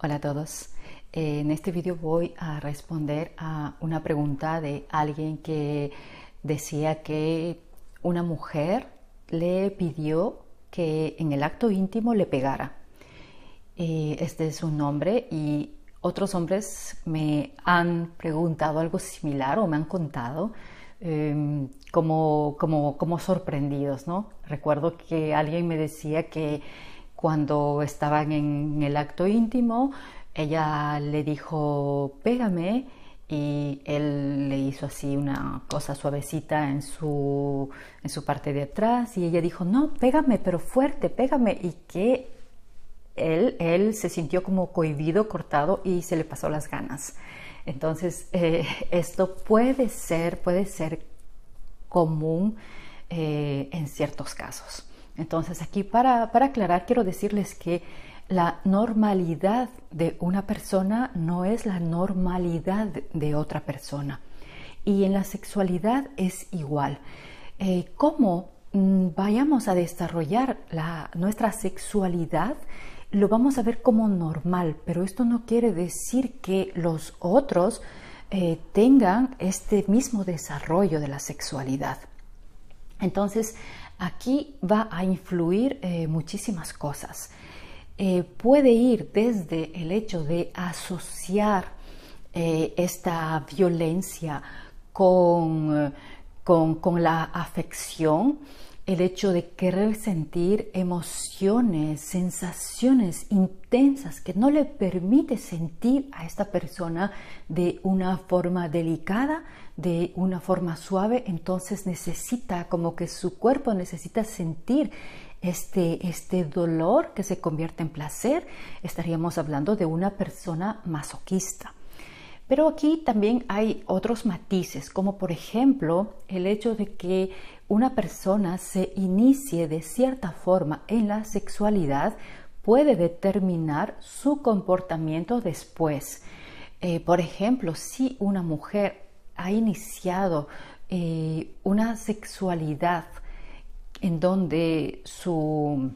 Hola a todos. Eh, en este vídeo voy a responder a una pregunta de alguien que decía que una mujer le pidió que en el acto íntimo le pegara. Eh, este es un nombre y otros hombres me han preguntado algo similar o me han contado em, como, como, como sorprendidos, ¿no? Recuerdo que alguien me decía que cuando estaban en el acto íntimo, ella le dijo, pégame, y él le hizo así una cosa suavecita en su, en su parte de atrás y ella dijo, no, pégame, pero fuerte, pégame. Y que él, él se sintió como cohibido, cortado y se le pasó las ganas. Entonces, eh, esto puede ser, puede ser común eh, en ciertos casos. Entonces aquí para, para aclarar quiero decirles que la normalidad de una persona no es la normalidad de otra persona. Y en la sexualidad es igual. Eh, ¿Cómo mm, vayamos a desarrollar la, nuestra sexualidad? Lo vamos a ver como normal, pero esto no quiere decir que los otros eh, tengan este mismo desarrollo de la sexualidad. Entonces, Aquí va a influir eh, muchísimas cosas. Eh, puede ir desde el hecho de asociar eh, esta violencia con la afección, el hecho de querer sentir emociones, sensaciones intensas que no le permite sentir a esta persona de una forma delicada, de una forma suave, entonces necesita, como que su cuerpo necesita sentir este, este dolor que se convierte en placer. Estaríamos hablando de una persona masoquista. Pero aquí también hay otros matices, como por ejemplo el hecho de que una persona se inicie de cierta forma en la sexualidad puede determinar su comportamiento después. Eh, por ejemplo, si una mujer ha iniciado eh, una sexualidad en donde su,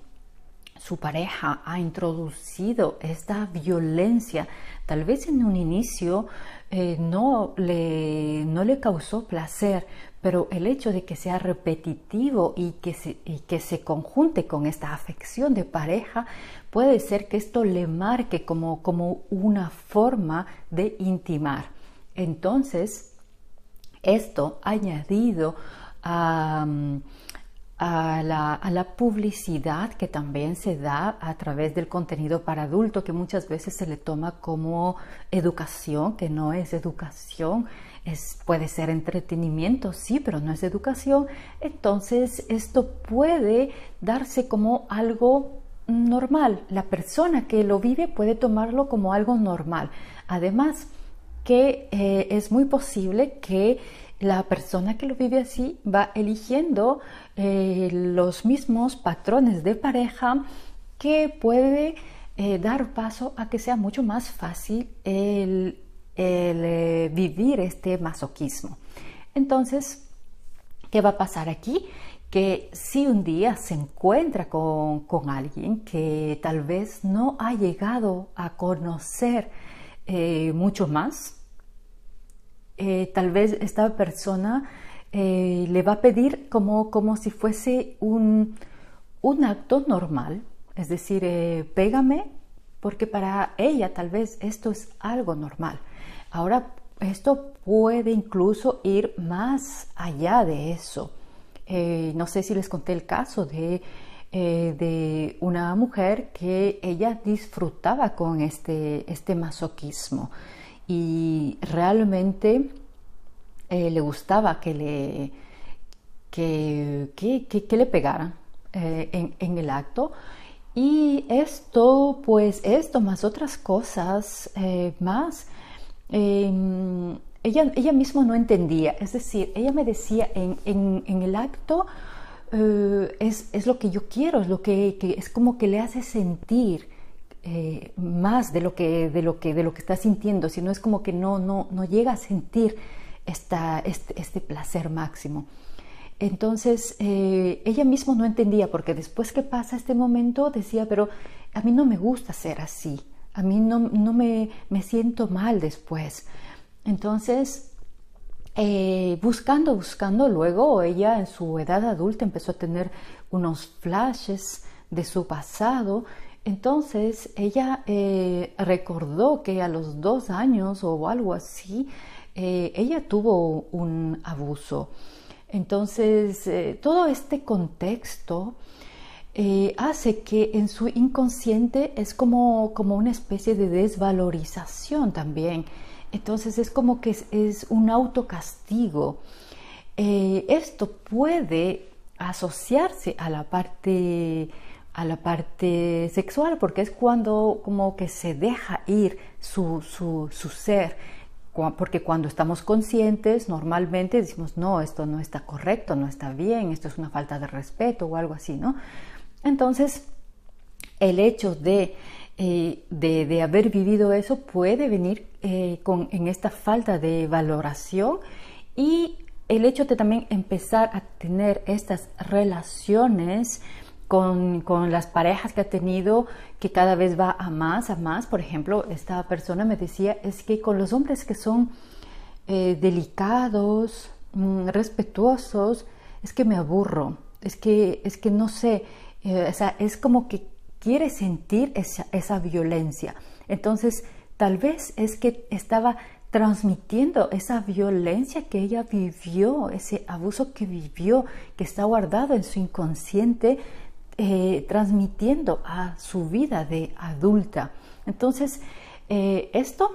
su pareja ha introducido esta violencia, tal vez en un inicio eh, no, no le causó placer, pero el hecho de que sea repetitivo y que, se, que se conjunte con esta afección de pareja, puede ser que esto le marque como, como una forma de intimar. Entonces, esto añadido a... la, a la, publicidad que también se da a través del contenido para adulto, que muchas veces se le toma como educación, que no es educación, puede ser entretenimiento, sí, pero no es educación, entonces esto puede darse como algo normal. La persona que lo vive puede tomarlo como algo normal. Además, que eh, es muy posible que la persona que lo vive así va eligiendo eh, los mismos patrones de pareja que puede eh, dar paso a que sea mucho más fácil el el eh, vivir este masoquismo. Entonces, ¿qué va a pasar aquí? Que si un día se encuentra con, alguien que tal vez no ha llegado a conocer eh, mucho más, eh, tal vez esta persona le va a pedir como, como si fuese un, un acto normal, es decir, pégame, porque para ella tal vez esto es algo normal. Ahora, esto puede incluso ir más allá de eso. Eh, no sé si les conté el caso de, eh, una mujer que ella disfrutaba con este, este masoquismo y realmente eh, le gustaba que le, que, le pegaran en, en el acto. Y esto, pues esto, más otras cosas, más Em, ella, ella misma no entendía, es decir, ella me decía en, el acto, eh, es, lo que yo quiero, es, lo que, es como que le hace sentir eh, más de lo, que, de, lo que, de lo que está sintiendo, sino es como que no, no, no llega a sentir este, este, placer máximo. Entonces, eh, ella misma no entendía, porque después que pasa este momento decía, pero a mí no me gusta ser así a mí no, me, me, siento mal después. Entonces, eh, buscando, buscando, luego ella en su edad adulta empezó a tener unos flashes de su pasado. Entonces, ella eh, recordó que a los dos años o algo así, eh, ella tuvo un abuso. Entonces, todo este contexto eh, hace que en su inconsciente es como, como una especie de desvalorización también. Entonces es como que es, un autocastigo. Eh, esto puede asociarse a la parte a la parte sexual porque es cuando como que se deja ir su, su, su ser porque cuando estamos conscientes normalmente decimos no esto no está correcto no está bien esto es una falta de respeto o algo así no entonces, el hecho eh, de, haber vivido eso puede venir eh, con, en esta falta de valoración y el hecho de también empezar a tener estas relaciones con, las parejas que ha tenido, que cada vez va a más, a más. Por ejemplo, esta persona me decía, es que con los hombres que son eh, delicados, mm, respetuosos, es que me aburro, es que, es que no sé, eh, o sea, es como que quiere sentir esa, violencia. Entonces, tal vez es que estaba transmitiendo esa violencia que ella vivió, ese abuso que vivió, que está guardado en su inconsciente, eh, transmitiendo a su vida de adulta. Entonces, eh, esto,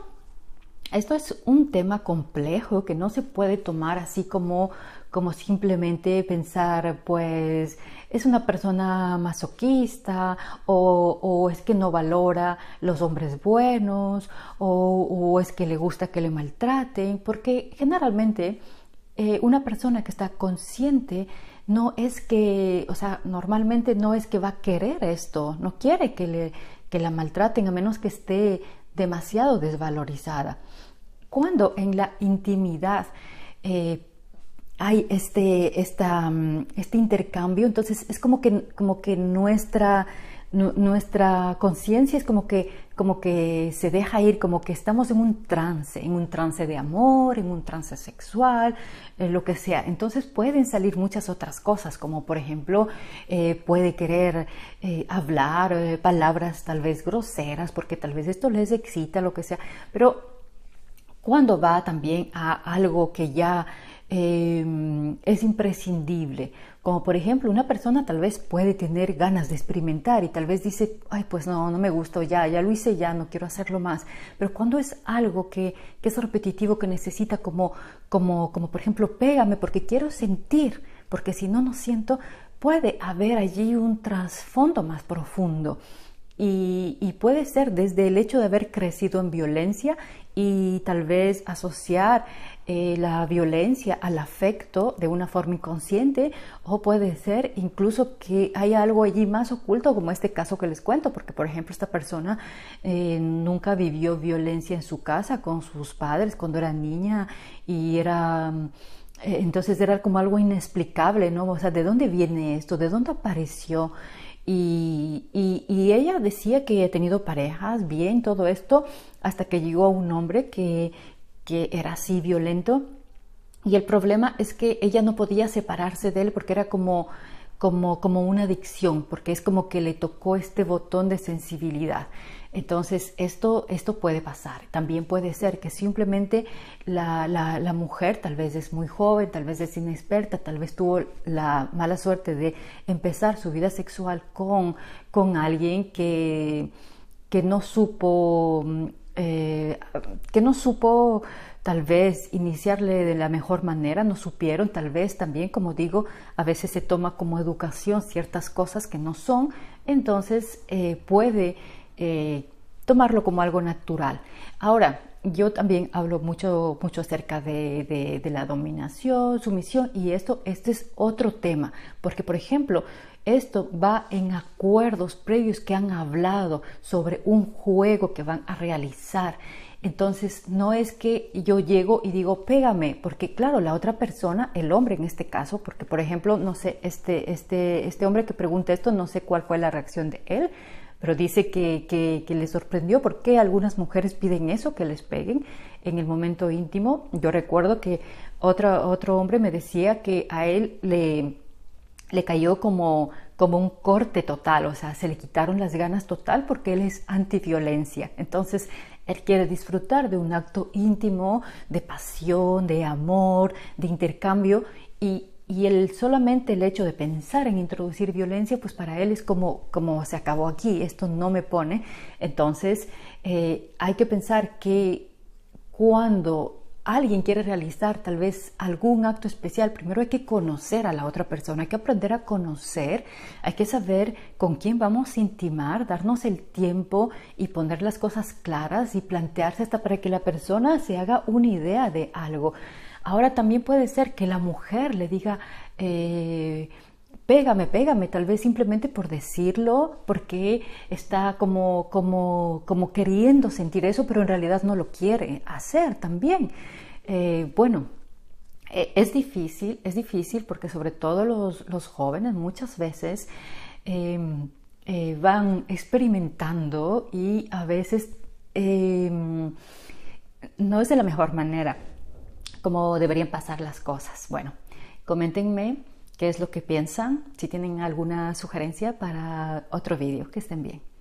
esto es un tema complejo que no se puede tomar así como, como simplemente pensar, pues, es una persona masoquista o, es que no valora los hombres buenos o, es que le gusta que le maltraten, porque generalmente eh, una persona que está consciente no es que, o sea, normalmente no es que va a querer esto, no quiere que, le, la maltraten a menos que esté demasiado desvalorizada. Cuando en la intimidad eh, hay este, mm, este intercambio, entonces es como que, como que nuestra, nuestra conciencia es como que, como que se deja ir, como que estamos en un trance, en un trance de amor, en un trance sexual, lo que sea. Entonces pueden salir muchas otras cosas, como por ejemplo eh, puede querer eh, hablar eh, palabras tal vez groseras, porque tal vez esto les excita, lo que sea, pero cuando va también a algo que ya Em, es imprescindible. Como por ejemplo, una persona tal vez puede tener ganas de experimentar y tal vez dice, ay, pues no, no me gustó ya, ya lo hice ya, no quiero hacerlo más. Pero cuando es algo que, que es repetitivo, que necesita como, como, como por ejemplo, pégame porque quiero sentir, porque si no, no siento, puede haber allí un trasfondo más profundo. Y, puede ser desde el hecho de haber crecido en violencia y tal vez asociar eh, la violencia al afecto de una forma inconsciente o puede ser incluso que haya algo allí más oculto como este caso que les cuento porque por ejemplo esta persona eh, nunca vivió violencia en su casa con sus padres cuando era niña y era eh, entonces era como algo inexplicable, ¿no? O sea, ¿de dónde viene esto? ¿De dónde apareció? Y, ella decía que he tenido parejas, bien, todo esto, hasta que llegó un hombre que, que era así violento. Y el problema es que ella no podía separarse de él porque era como como, como una adicción, porque es como que le tocó este botón de sensibilidad. Entonces, esto, esto puede pasar. También puede ser que simplemente la, la, mujer tal vez es muy joven, tal vez es inexperta, tal vez tuvo la mala suerte de empezar su vida sexual con, con alguien que, que no supo, mm, eh, que no supo tal vez iniciarle de la mejor manera, no supieron, tal vez también, como digo, a veces se toma como educación ciertas cosas que no son, entonces eh, puede eh, tomarlo como algo natural. Ahora, yo también hablo mucho, mucho acerca de, la dominación, sumisión, y esto, este es otro tema, porque por ejemplo, esto va en acuerdos previos que han hablado sobre un juego que van a realizar entonces, no es que yo llego y digo, pégame, porque claro, la otra persona, el hombre en este caso, porque por ejemplo, no sé, este, este, este hombre que pregunta esto, no sé cuál fue la reacción de él, pero dice que, que, le sorprendió qué algunas mujeres piden eso, que les peguen en el momento íntimo. Yo recuerdo que otro, otro hombre me decía que a él le, le cayó como, como un corte total, o sea, se le quitaron las ganas total porque él es antiviolencia. Entonces, él quiere disfrutar de un acto íntimo, de pasión, de amor, de intercambio y, y solamente el hecho de pensar en introducir violencia, pues para él es como, como se acabó aquí, esto no me pone. Entonces eh, hay que pensar que cuando alguien quiere realizar tal vez algún acto especial, primero hay que conocer a la otra persona, hay que aprender a conocer, hay que saber con quién vamos a intimar, darnos el tiempo y poner las cosas claras y plantearse hasta para que la persona se haga una idea de algo. Ahora también puede ser que la mujer le diga... Eh, pégame, pégame, tal vez simplemente por decirlo, porque está como, como, queriendo sentir eso, pero en realidad no lo quiere hacer también. Eh, bueno, eh, es difícil, es difícil porque sobre todo los, jóvenes muchas veces em, eh, van experimentando y a veces em, no es de la mejor manera como deberían pasar las cosas. Bueno, coméntenme qué es lo que piensan, si tienen alguna sugerencia para otro vídeo. Que estén bien.